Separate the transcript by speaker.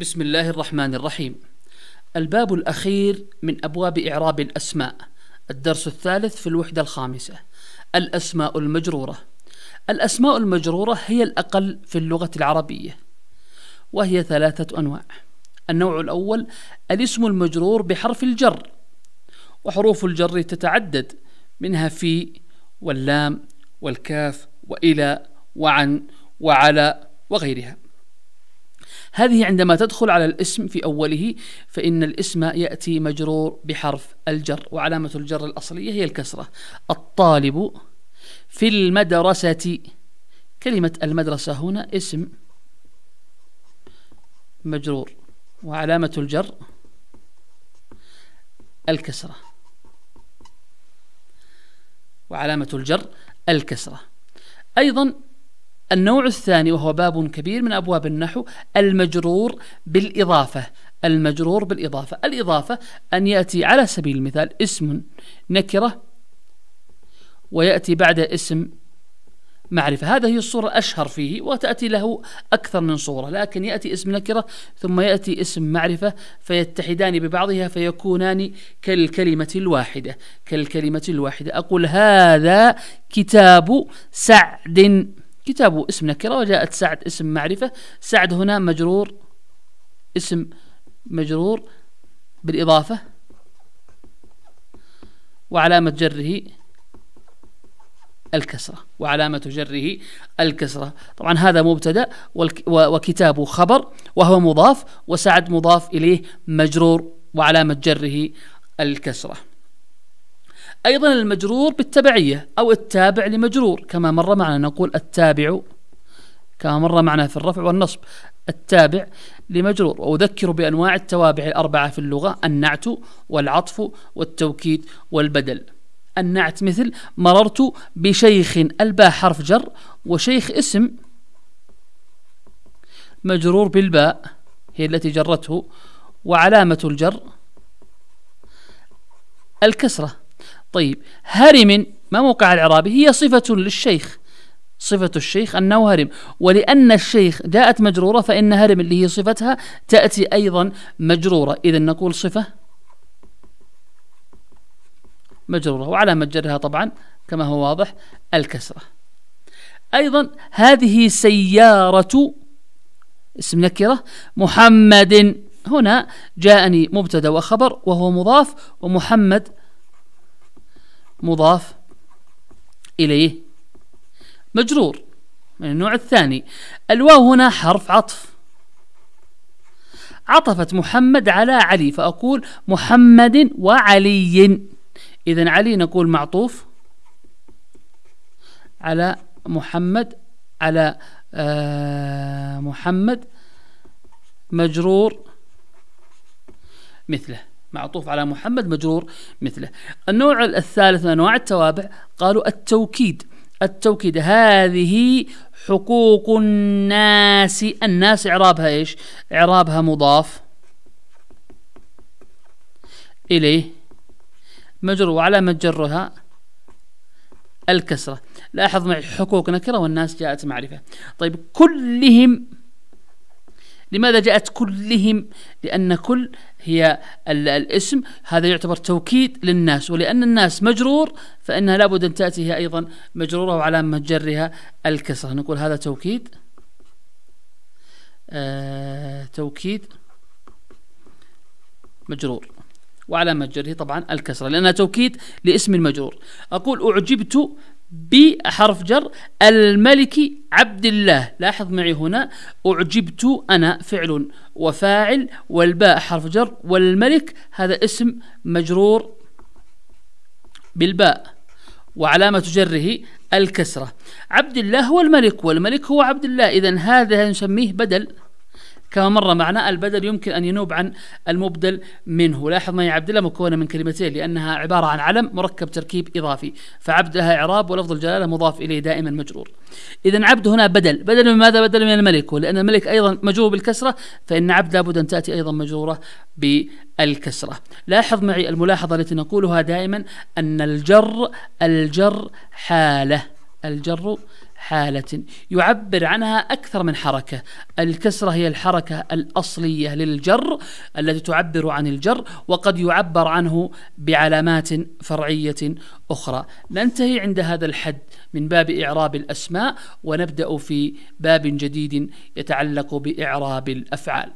Speaker 1: بسم الله الرحمن الرحيم الباب الأخير من أبواب إعراب الأسماء الدرس الثالث في الوحدة الخامسة الأسماء المجرورة الأسماء المجرورة هي الأقل في اللغة العربية وهي ثلاثة أنواع النوع الأول الاسم المجرور بحرف الجر وحروف الجر تتعدد منها في واللام والكاف وإلى وعن وعلى وغيرها هذه عندما تدخل على الاسم في أوله فإن الاسم يأتي مجرور بحرف الجر وعلامة الجر الأصلية هي الكسرة الطالب في المدرسة كلمة المدرسة هنا اسم مجرور وعلامة الجر الكسرة وعلامة الجر الكسرة أيضا النوع الثاني وهو باب كبير من أبواب النحو المجرور بالإضافة المجرور بالإضافة الإضافة أن يأتي على سبيل المثال اسم نكرة ويأتي بعد اسم معرفة هذا هي الصورة الأشهر فيه وتأتي له أكثر من صورة لكن يأتي اسم نكرة ثم يأتي اسم معرفة فيتحدان ببعضها فيكونان كالكلمة الواحدة كالكلمة الواحدة أقول هذا كتاب سعد كتابه اسم نكرة وجاءت سعد اسم معرفة سعد هنا مجرور اسم مجرور بالإضافة وعلامة جره الكسرة وعلامة جره الكسرة طبعا هذا مبتدأ وكتابه خبر وهو مضاف وسعد مضاف إليه مجرور وعلامة جره الكسره أيضا المجرور بالتبعية أو التابع لمجرور كما مر معنا نقول التابع كما مر معنا في الرفع والنصب التابع لمجرور وأذكر بأنواع التوابع الأربعة في اللغة النعت والعطف والتوكيد والبدل النعت مثل مررت بشيخ الباء حرف جر وشيخ اسم مجرور بالباء هي التي جرته وعلامة الجر الكسرة طيب هرم ما موقع الإعرابي هي صفة للشيخ صفة الشيخ أنه هرم ولأن الشيخ جاءت مجرورة فإن هرم اللي هي صفتها تأتي أيضا مجرورة إذا نقول صفة مجرورة وعلى مجرها طبعا كما هو واضح الكسرة أيضا هذه سيارة اسم نكرة محمد هنا جاءني مبتدا وخبر وهو مضاف ومحمد مضاف إليه مجرور من النوع الثاني الواو هنا حرف عطف عطفت محمد على علي فأقول محمد وعلي إذا علي نقول معطوف على محمد على آه، محمد مجرور مثله معطوف على محمد مجرور مثله النوع الثالث من أنواع التوابع قالوا التوكيد التوكيد هذه حقوق الناس الناس إعرابها إيش إعرابها مضاف إليه مجرور وعلى مجرها الكسرة لاحظ معي حقوق نكرة والناس جاءت معرفة طيب كلهم لماذا جاءت كلهم لأن كل هي الاسم هذا يعتبر توكيد للناس ولأن الناس مجرور فإنها لابد أن تأتي هي أيضا مجرورة وعلى مجرها الكسرة نقول هذا توكيد آه، توكيد مجرور وعلى مجره طبعا الكسرة لأنها توكيد لاسم المجرور أقول أعجبت ب حرف جر الملك عبد الله لاحظ معي هنا أعجبت أنا فعل وفاعل والباء حرف جر والملك هذا اسم مجرور بالباء وعلامة جره الكسرة عبد الله هو الملك والملك هو عبد الله إذا هذا نسميه بدل كما مر معنا البدل يمكن أن ينوب عن المبدل منه لاحظ معي عبد الله مكونة من كلمتين لأنها عبارة عن علم مركب تركيب إضافي فعبد لها إعراب ولفظ الجلالة مضاف إليه دائما مجرور إذا عبد هنا بدل بدل من ماذا بدل من الملك ولأن الملك أيضا مجرور بالكسرة فإن عبد لابد أن تأتي أيضا مجرورة بالكسرة لاحظ معي الملاحظة التي نقولها دائما أن الجر الجر حالة الجر حالة يعبر عنها أكثر من حركة الكسرة هي الحركة الأصلية للجر التي تعبر عن الجر وقد يعبر عنه بعلامات فرعية أخرى ننتهي عند هذا الحد من باب إعراب الأسماء ونبدأ في باب جديد يتعلق بإعراب الأفعال